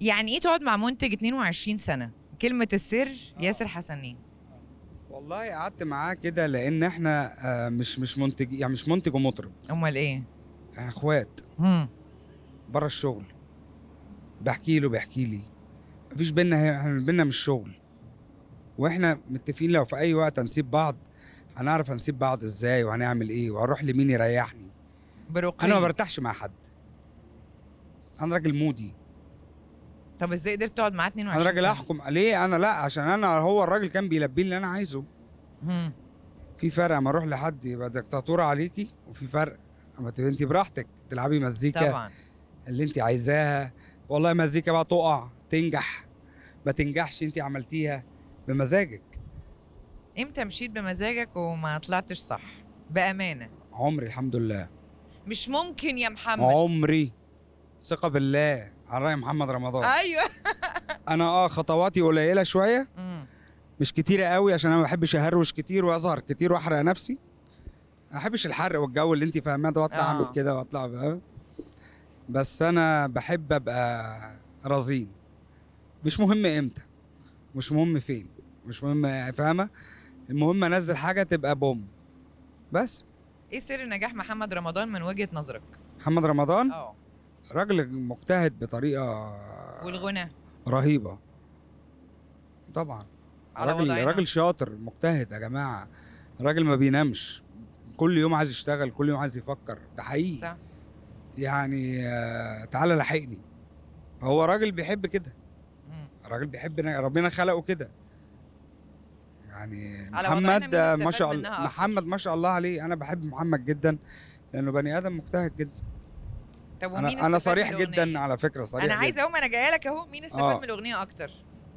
يعني ايه تقعد مع منتج 22 سنه كلمه السر ياسر حسنين والله قعدت معاه كده لان احنا آه، مش مش منتج يعني مش منتج ومطرب امال ايه احنا اخوات بره الشغل بحكي له بيحكي لي مفيش بينا احنا بينا مش شغل واحنا متفقين لو في اي وقت هنسيب بعض هنعرف هنسيب بعض ازاي وهنعمل ايه وهروح لمين يريحني بروقي. انا ما برتاحش مع حد انا راجل مودي طب ازاي قدرت تقعد معاه 22 انا راجل احكم ليه انا لا عشان انا هو الراجل كان بيلبي اللي انا عايزه مم. في فرق اما اروح لحد يبقى دكتاتوره عليكي وفي فرق اما تبقى انت براحتك تلعبي مزيكا طبعا اللي انت عايزاها والله مزيكا بقى تقع تنجح ما تنجحش انت عملتيها بمزاجك امتى مشيت بمزاجك وما طلعتش صح بامانه عمري الحمد لله مش ممكن يا محمد عمري ثقه بالله على راي محمد رمضان ايوه انا اه خطواتي قليله شويه مش كتيره قوي عشان انا ما بحبش اهروش كتير واظهر كتير واحرق نفسي ما بحبش الحرق والجو اللي انت فاهماه ده واطلع اعمل آه. كده واطلع بس انا بحب ابقى رزين مش مهم امتى مش مهم فين مش مهم فاهمه المهم انزل حاجه تبقى بوم بس ايه سر نجاح محمد رمضان من وجهه نظرك محمد رمضان اه راجل مجتهد بطريقه والغنى رهيبه طبعا راجل راجل شاطر مجتهد يا جماعه راجل ما بينامش كل يوم عايز يشتغل كل يوم عايز يفكر ده حقيقي صح. يعني آه، تعالى لحقني هو راجل بيحب كده راجل بيحب ربنا خلقه كده يعني محمد ما شاء الله محمد ما شاء الله عليه انا بحب محمد جدا لانه بني ادم مجتهد جدا طب ومين انا, أنا صريح جدا على فكره صريح انا عايز اقوم انا جايه لك اهو مين استفاد آه. من الاغنيه اكتر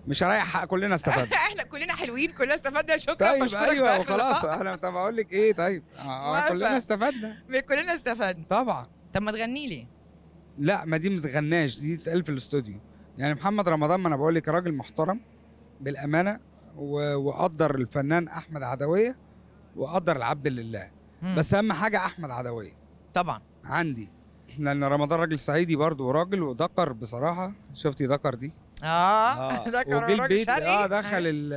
مش هريح حق كلنا استفدنا احنا كلنا حلوين كلنا استفدنا شكرا طيب ايوه وخلاص انا طب اقول لك ايه طيب آه، آه، كلنا استفدنا كلنا استفدنا طبعا طب ما تغني لي لا ما دي ما تغناش دي تتقال في الاستوديو يعني محمد رمضان ما انا بقول لك راجل محترم بالامانه وقدر الفنان احمد عدويه وقدر العبد لله بس اهم حاجه احمد عدويه طبعا عندي لان رمضان راجل صعيدي برضه وراجل وذكر بصراحه شفتي ذكر دي اه ذكر آه. راجل البيت آه،, اه دخل ال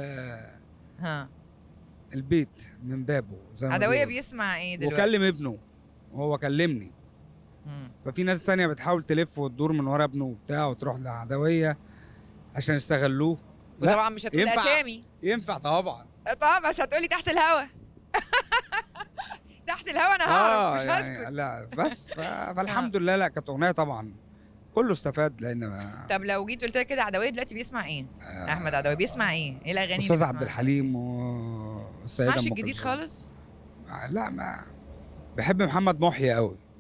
ها البيت من بابه زي ما عدويه بيسمع ايه دلوقتي وكلم ابنه وهو كلمني ففي ناس تانية بتحاول تلف وتدور من ورا ابنه وبتاع وتروح لعدويه عشان يستغلوه وطبعا مش هتقول ينفع اسامي ينفع طبعا طبعا بس هتقولي تحت الهوا الهوا انا هعرف آه، مش يعني هسكت لا بس فالحمد آه. لله لا كانت اغنيه طبعا كله استفاد لان ما... طب لو جيت قلت لك كده عدويه دلوقتي بيسمع ايه؟ آه احمد عدويه بيسمع ايه؟ ايه الاغاني استاذ عبد الحليم وسيد ما الجديد خالص؟ آه، لا ما بحب محمد محيي قوي